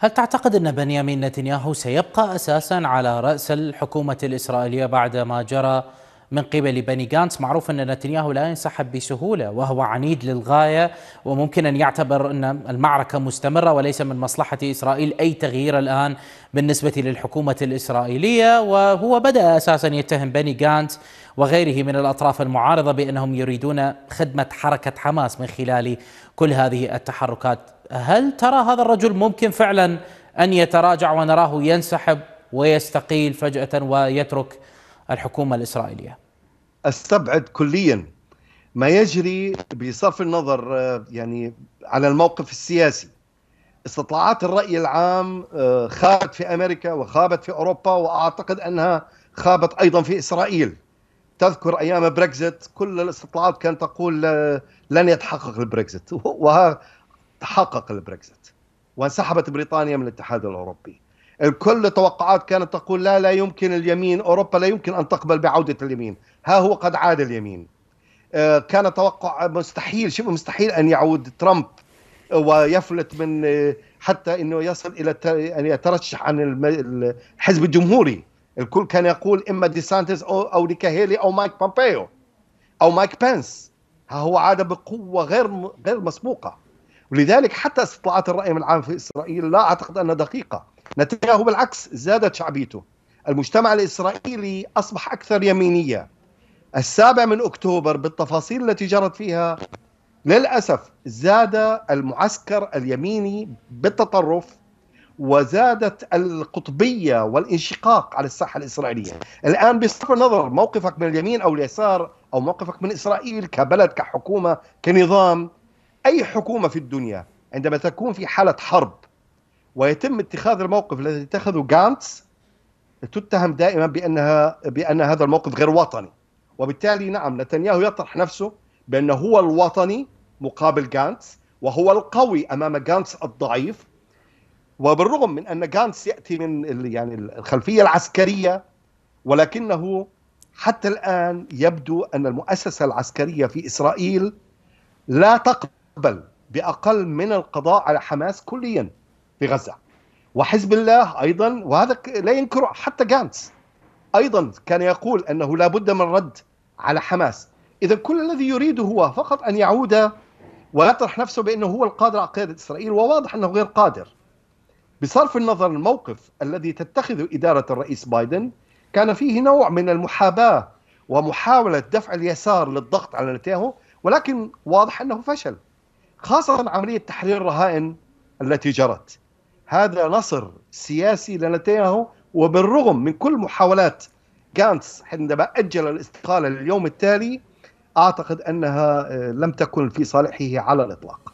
هل تعتقد أن بنيامين نتنياهو سيبقى أساسا على رأس الحكومة الإسرائيلية بعد ما جرى من قبل بني جانس معروف أن نتنياهو لا ينسحب بسهولة وهو عنيد للغاية وممكن أن يعتبر أن المعركة مستمرة وليس من مصلحة إسرائيل أي تغيير الآن بالنسبة للحكومة الإسرائيلية وهو بدأ أساسا يتهم بني جانس وغيره من الأطراف المعارضة بأنهم يريدون خدمة حركة حماس من خلال كل هذه التحركات هل ترى هذا الرجل ممكن فعلا أن يتراجع ونراه ينسحب ويستقيل فجأة ويترك الحكومة الإسرائيلية أستبعد كليا ما يجري بصرف النظر آه، يعني على الموقف السياسي استطلاعات الرأي العام آه، خابت في أمريكا وخابت في أوروبا وأعتقد أنها خابت أيضا في إسرائيل تذكر أيام بريكزت كل الاستطلاعات كانت تقول آه، لن يتحقق البريكزت تحقق البريكزت وانسحبت بريطانيا من الاتحاد الاوروبي الكل التوقعات كانت تقول لا لا يمكن اليمين اوروبا لا يمكن ان تقبل بعوده اليمين ها هو قد عاد اليمين آه، كان توقع مستحيل شبه مستحيل ان يعود ترامب آه، ويفلت من آه، حتى انه يصل الى ان يترشح عن الحزب الجمهوري الكل كان يقول اما ديسانتس او او ريكاهيلي او مايك بامبيو او مايك بنس ها هو عاد بقوه غير غير مسبوقه ولذلك حتى استطلاعات الرأي العام في إسرائيل لا أعتقد أنها دقيقة نتنياهو بالعكس زادت شعبيته المجتمع الإسرائيلي أصبح أكثر يمينية السابع من أكتوبر بالتفاصيل التي جرت فيها للأسف زاد المعسكر اليميني بالتطرف وزادت القطبية والانشقاق على الساحة الإسرائيلية الآن بصرف النظر موقفك من اليمين أو اليسار أو موقفك من إسرائيل كبلد كحكومة كنظام أي حكومة في الدنيا عندما تكون في حالة حرب ويتم اتخاذ الموقف الذي اتخذه جانتس تتهم دائما بأنها بأن هذا الموقف غير وطني وبالتالي نعم نتنياهو يطرح نفسه بأنه هو الوطني مقابل جانتس وهو القوي أمام جانتس الضعيف وبالرغم من أن جانتس يأتي من يعني الخلفية العسكرية ولكنه حتى الآن يبدو أن المؤسسة العسكرية في إسرائيل لا تقبل يقبل باقل من القضاء على حماس كليا في غزه وحزب الله ايضا وهذا لا ينكر حتى جانتس ايضا كان يقول انه لا بد من رد على حماس اذا كل الذي يريده هو فقط ان يعود ويطرح نفسه بانه هو القادر على قياده اسرائيل وواضح انه غير قادر بصرف النظر الموقف الذي تتخذه اداره الرئيس بايدن كان فيه نوع من المحاباه ومحاوله دفع اليسار للضغط على نتنياهو ولكن واضح انه فشل خاصة عملية تحرير الرهائن التي جرت هذا نصر سياسي لنتنياهو وبالرغم من كل محاولات جانس عندما أجل الاستقالة لليوم التالي أعتقد أنها آه، لم تكن في صالحه على الإطلاق